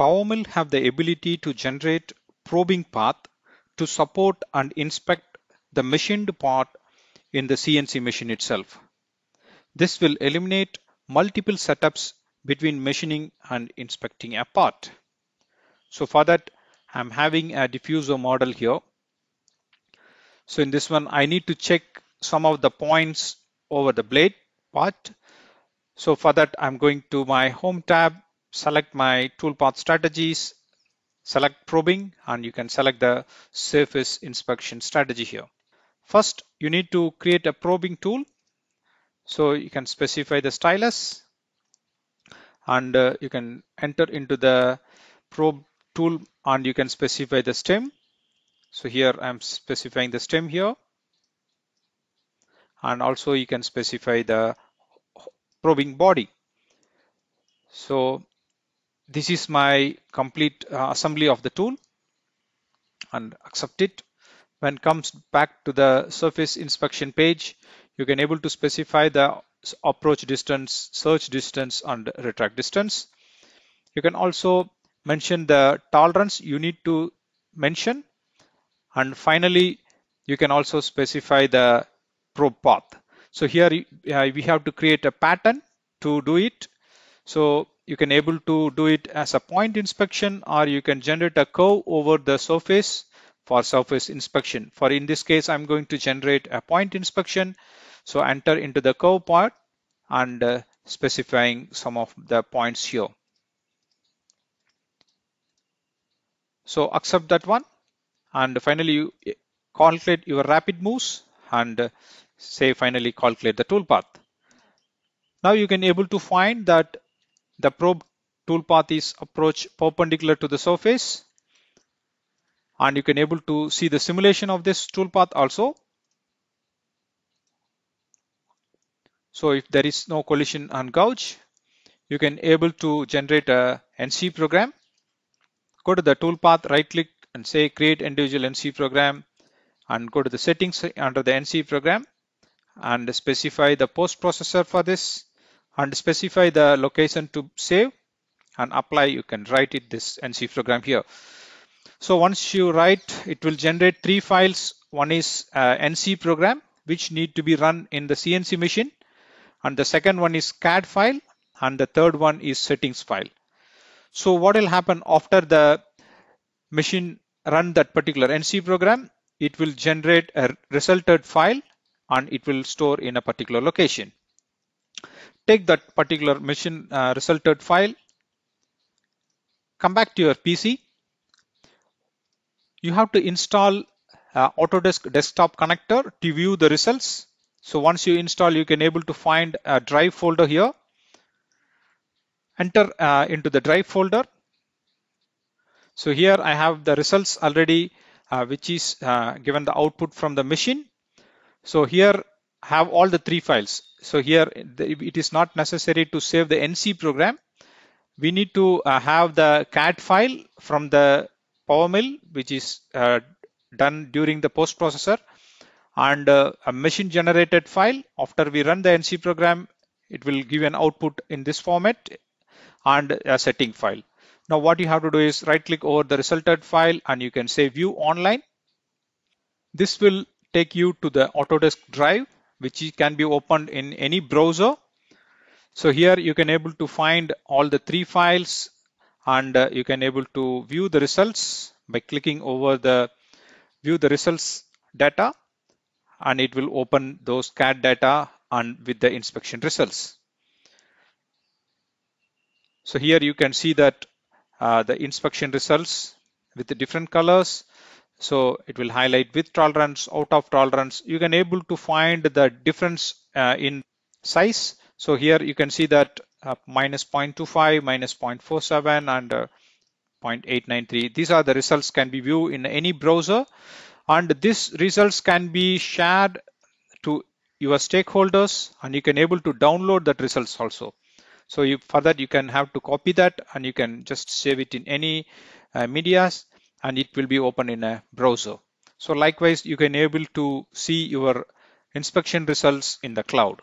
PowerMill have the ability to generate probing path to support and inspect the machined part in the CNC machine itself. This will eliminate multiple setups between machining and inspecting a part. So for that, I'm having a diffuser model here. So in this one, I need to check some of the points over the blade part. So for that, I'm going to my home tab select my toolpath strategies, select probing, and you can select the surface inspection strategy here. First, you need to create a probing tool. So you can specify the stylus and uh, you can enter into the probe tool and you can specify the stem. So here I'm specifying the stem here. And also you can specify the probing body. So this is my complete uh, assembly of the tool and accept it. When comes back to the surface inspection page, you can able to specify the approach distance, search distance, and retract distance. You can also mention the tolerance you need to mention. And finally, you can also specify the probe path. So here uh, we have to create a pattern to do it. So you can able to do it as a point inspection or you can generate a curve over the surface for surface inspection. For in this case, I'm going to generate a point inspection. So enter into the curve part and uh, specifying some of the points here. So accept that one. And finally, you eh, calculate your rapid moves and uh, say finally calculate the toolpath. Now you can able to find that the probe toolpath is approach perpendicular to the surface. And you can able to see the simulation of this toolpath also. So if there is no collision on gouge, you can able to generate a NC program. Go to the toolpath, right click and say create individual NC program and go to the settings under the NC program and specify the post processor for this and specify the location to save and apply you can write it this NC program here so once you write it will generate three files one is uh, NC program which need to be run in the CNC machine and the second one is CAD file and the third one is settings file so what will happen after the machine run that particular NC program it will generate a resulted file and it will store in a particular location take that particular machine uh, resulted file, come back to your PC. You have to install uh, Autodesk desktop connector to view the results. So once you install, you can able to find a drive folder here. Enter uh, into the drive folder. So here I have the results already, uh, which is uh, given the output from the machine. So here have all the three files. So here it is not necessary to save the NC program. We need to uh, have the CAD file from the PowerMill, which is uh, done during the post processor and uh, a machine generated file. After we run the NC program, it will give an output in this format and a setting file. Now what you have to do is right click over the resulted file and you can say view online. This will take you to the Autodesk drive which can be opened in any browser. So here you can able to find all the three files and uh, you can able to view the results by clicking over the view the results data and it will open those CAD data and with the inspection results. So here you can see that uh, the inspection results with the different colors so it will highlight with tolerance, out of tolerance. You can able to find the difference uh, in size. So here you can see that uh, minus 0.25, minus 0.47 and uh, 0.893. These are the results can be viewed in any browser. And these results can be shared to your stakeholders and you can able to download that results also. So you, for that, you can have to copy that and you can just save it in any uh, medias and it will be open in a browser. So likewise, you can able to see your inspection results in the cloud.